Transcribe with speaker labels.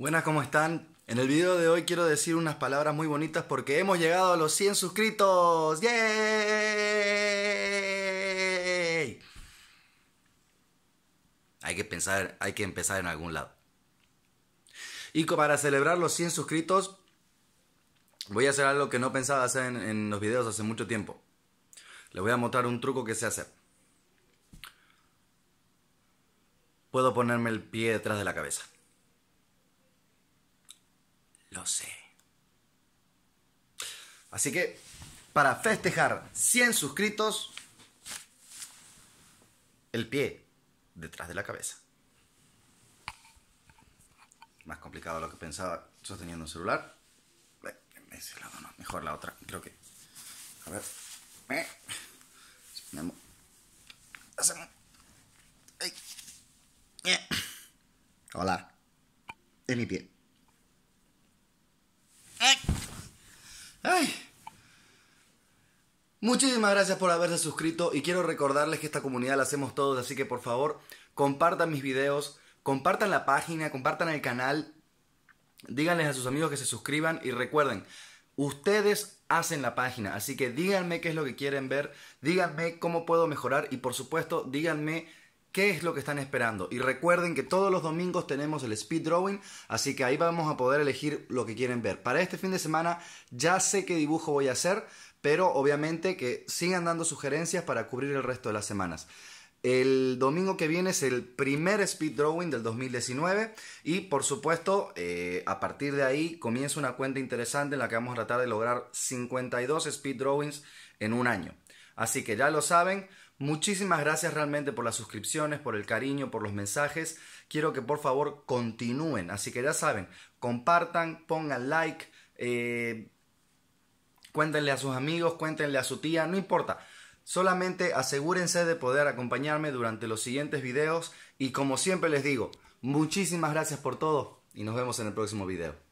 Speaker 1: Buenas, ¿cómo están? En el video de hoy quiero decir unas palabras muy bonitas porque hemos llegado a los 100 suscritos. ¡Yay! Hay que pensar, hay que empezar en algún lado. Y para celebrar los 100 suscritos, voy a hacer algo que no pensaba hacer en, en los videos hace mucho tiempo. Les voy a mostrar un truco que sé hacer. Puedo ponerme el pie detrás de la cabeza. Lo sé. Así que, para festejar 100 suscritos, el pie detrás de la cabeza. Más complicado de lo que pensaba sosteniendo un celular. Ese lado no, mejor la otra, creo que. A ver. Eh. Eh. Hola. Es mi pie. Muchísimas gracias por haberse suscrito y quiero recordarles que esta comunidad la hacemos todos, así que por favor compartan mis videos, compartan la página, compartan el canal, díganles a sus amigos que se suscriban y recuerden, ustedes hacen la página, así que díganme qué es lo que quieren ver, díganme cómo puedo mejorar y por supuesto díganme qué es lo que están esperando. Y recuerden que todos los domingos tenemos el speed drawing, así que ahí vamos a poder elegir lo que quieren ver. Para este fin de semana ya sé qué dibujo voy a hacer, pero obviamente que sigan dando sugerencias para cubrir el resto de las semanas. El domingo que viene es el primer speed drawing del 2019 y por supuesto eh, a partir de ahí comienza una cuenta interesante en la que vamos a tratar de lograr 52 speed drawings en un año. Así que ya lo saben, muchísimas gracias realmente por las suscripciones, por el cariño, por los mensajes. Quiero que por favor continúen. Así que ya saben, compartan, pongan like. Eh, cuéntenle a sus amigos, cuéntenle a su tía, no importa. Solamente asegúrense de poder acompañarme durante los siguientes videos y como siempre les digo, muchísimas gracias por todo y nos vemos en el próximo video.